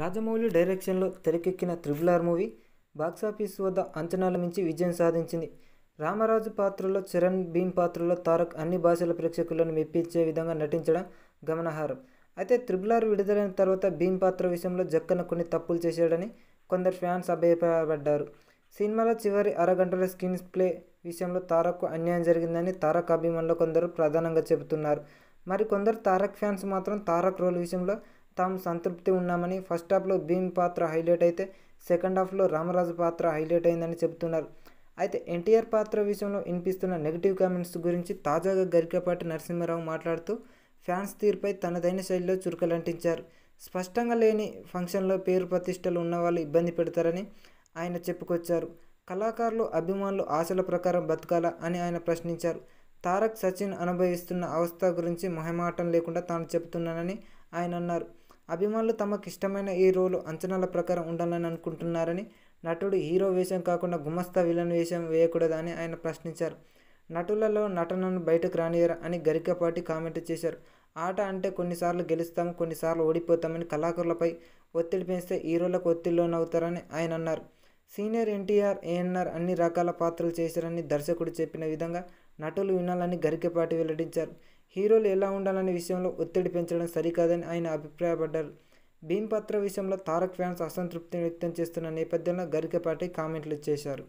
రాజమౌళి డైరెక్షన్లో తెరకెక్కిన triple R movie box office వద్ద అంచనాల మించి విజయం సాధించింది రామరాజు పాత్రలో చరణ్ భీమ్ పాత్రలో తారక్ అన్ని భాషల ప్రేక్షకులను మెప్పించే విధంగా నటించడం గమనార్హం అయితే త్రిబుల్ ఆర్ విడుదలైన తర్వాత భీమ్ పాత్ర విషయంలో జక్కన కొన్ని తప్పులు చేశాడని కొందరు ఫ్యాన్స్ అభిప్రాయపడ్డారు సినిమాలో చివరి అరగంటల స్క్రీన్ ప్లే విషయంలో తారక్కు అన్యాయం జరిగిందని తారక్ అభిమానులు కొందరు ప్రధానంగా చెబుతున్నారు మరి కొందరు తారక్ ఫ్యాన్స్ మాత్రం తారక్ రోల్ విషయంలో తాము సంతృప్తి ఉన్నామని ఫస్ట్ హాఫ్లో భీమ్ పాత్ర హైలైట్ అయితే సెకండ్ హాఫ్లో రామరాజు పాత్ర హైలైట్ అయిందని చెబుతున్నారు అయితే ఎన్టీఆర్ పాత్ర విషయంలో వినిపిస్తున్న నెగిటివ్ కామెంట్స్ గురించి తాజాగా గరికపాటి నరసింహారావు మాట్లాడుతూ ఫ్యాన్స్ తీరుపై తనదైన శైలిలో చురుకలంటించారు స్పష్టంగా లేని ఫంక్షన్లో పేరు ప్రతిష్టలు ఉన్న వాళ్ళు ఇబ్బంది పెడతారని ఆయన చెప్పుకొచ్చారు కళాకారులు అభిమానులు ఆశల ప్రకారం బతకాలా అని ఆయన ప్రశ్నించారు తారక్ సచిన్ అనుభవిస్తున్న అవస్థ గురించి మహమాటం లేకుండా తాను చెబుతున్నానని ఆయన అన్నారు అభిమానులు తమకిష్టమైన ఈ రోలు అంచనాల ప్రకారం ఉండాలని అనుకుంటున్నారని నటుడు హీరో వేషం కాకుండా గుమస్తా విలన్ వేషం వేయకూడదని ఆయన ప్రశ్నించారు నటులలో నటనను బయటకు రానియరా అని గరికపాటి కామెంట్ చేశారు ఆట అంటే కొన్నిసార్లు గెలుస్తాం కొన్నిసార్లు ఓడిపోతామని కళాకారులపై ఒత్తిడి పెంచితే హీరోలకు ఒత్తిడిలోనవుతారని ఆయన అన్నారు సీనియర్ ఎన్టీఆర్ ఏఎన్ఆర్ అన్ని రకాల పాత్రలు చేశారని దర్శకుడు చెప్పిన విధంగా నటులు వినాలని గరికపాటి వెల్లడించారు హీరోలు ఎలా ఉండాలనే విషయంలో ఒత్తిడి పెంచడం సరికాదని ఆయన అభిప్రాయపడ్డారు భీమ్ పాత్ర విషయంలో తారక్ ఫ్యాన్స్ అసంతృప్తిని వ్యక్తం చేస్తున్న నేపథ్యంలో గరికపాటి కామెంట్లు చేశారు